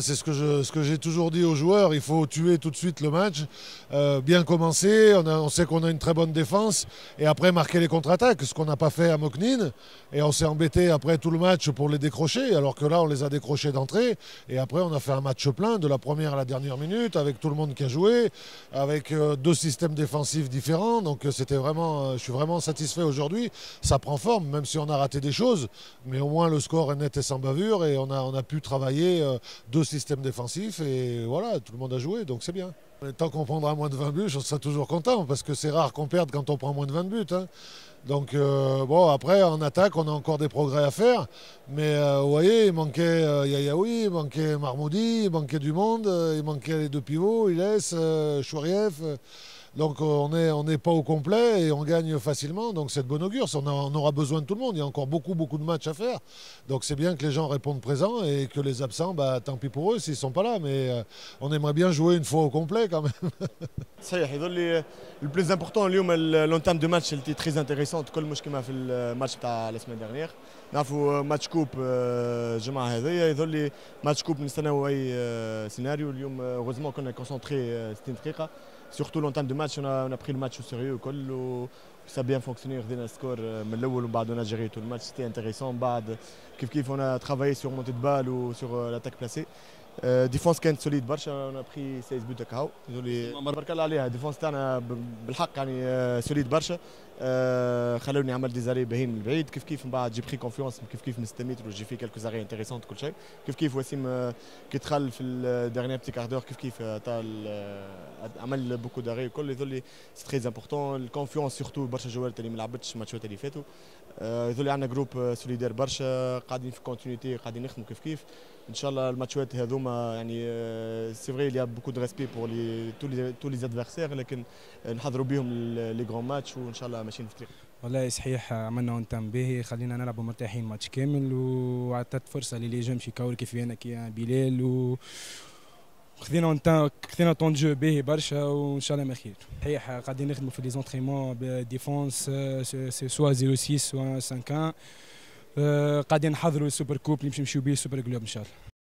c'est ce que ce que j'ai toujours dit aux joueurs. Il faut tuer tout de suite le match, euh, bien commencer. On, sait qu'on a une très bonne défense et après marquer les contre-attaques, ce qu'on n'a pas fait à Moknin. Et on s'est embêté après tout le match pour les décrocher, alors que là on les a décrochés d'entrée. Et après on a fait un match plein de la première à la dernière minute avec tout le monde qui a joué, avec euh, deux systèmes défensifs différents. Donc euh, c'était vraiment, je suis vraiment satisfait aujourd'hui. Ça prend forme, même si on a raté des choses, mais au moins le score est net et sans bavure et on a, on a pu travailler deux système défensif et voilà, tout le monde a joué, donc c'est bien. Tant qu'on prendra moins de 20 buts, on sera toujours content parce que c'est rare qu'on perde quand on prend moins de 20 buts. Hein. Donc euh, bon, après en attaque, on a encore des progrès à faire. Mais euh, vous voyez, il manquait euh, Yayaoui, il manquait Marmoudi, il manquait du monde, il manquait les deux pivots, Ilès, Chouariev. donc on n'est on pas au complet et on gagne facilement. Donc c'est de bon augure. On, aura besoin de tout le monde. Il y a encore beaucoup, beaucoup de matchs à faire. Donc c'est bien que les gens répondent présents et que les absents, bah, tant pis pour eux s'ils ne sont pas là. Mais on aimerait bien jouer une fois au complet quand même. Ça y le plus important, l'entame de match, était très intéressant. سونت كل مش كما في الماتش تاع السمان ديغنيغ نعرفوا ماتش كوب آه، الجمعه هذيا يظل لي ماتش كوب نستناو اي آه، سيناريو اليوم غوزمون كنا كونسونتخي 60 دقيقه سيرتو لونتان دو ماتش اون بري الماتش سيريو كل سا بيان فونكسيوني خذينا السكور من الاول ومن بعد اون جيري الماتش سيتي انتريسون بعد كيف كيف اون ترافاي سور مونتي دبال وسور لاتاك بلاسي آه، ديفونس كانت سوليد برشا انا بخي سايز بوت هاو بارك الله عليها ديفونس تاعنا بالحق يعني آه، سوليد برشا آه، خلوني عمل دي زاري باهين من بعيد كيف كيف من بعد جي بخي كونفيونس كيف كيف من 6 متر وجي في كالكو زاري انتيريسونت كل شيء كيف كيف وسيم كي دخل في الديرنيير بتي كاردور كيف كيف عمل بوكو داري الكل يظل سي تري امبورتون الكونفيونس سورتو برشا جوال اللي ما لعبتش الماتشات اللي فاتوا يظل عندنا جروب سوليدير برشا قاعدين في كونتينيتي قاعدين نخدموا كيف كيف ان شاء الله الماتشات هذوما يعني سي آه، فري il y a beaucoup de respect pour les tous les tous لكن آه، نحضروا بهم لي غران ماتش وان شاء الله ماشيين في طريق والله صحيح عملنا اون تنبيه خلينا نلعبوا مرتاحين ماتش كامل وعطت فرصه للي جيم شي كاور كيف انا كي بلال و خذينا اون خذينا طون جو باهي برشا وان شاء الله ما خير صحيح قاعدين نخدموا في لي زونتريمون بديفونس سوا 06 سوا 51 قاعدين نحضروا السوبر كوب اللي باش نمشيو به السوبر كلوب ان شاء الله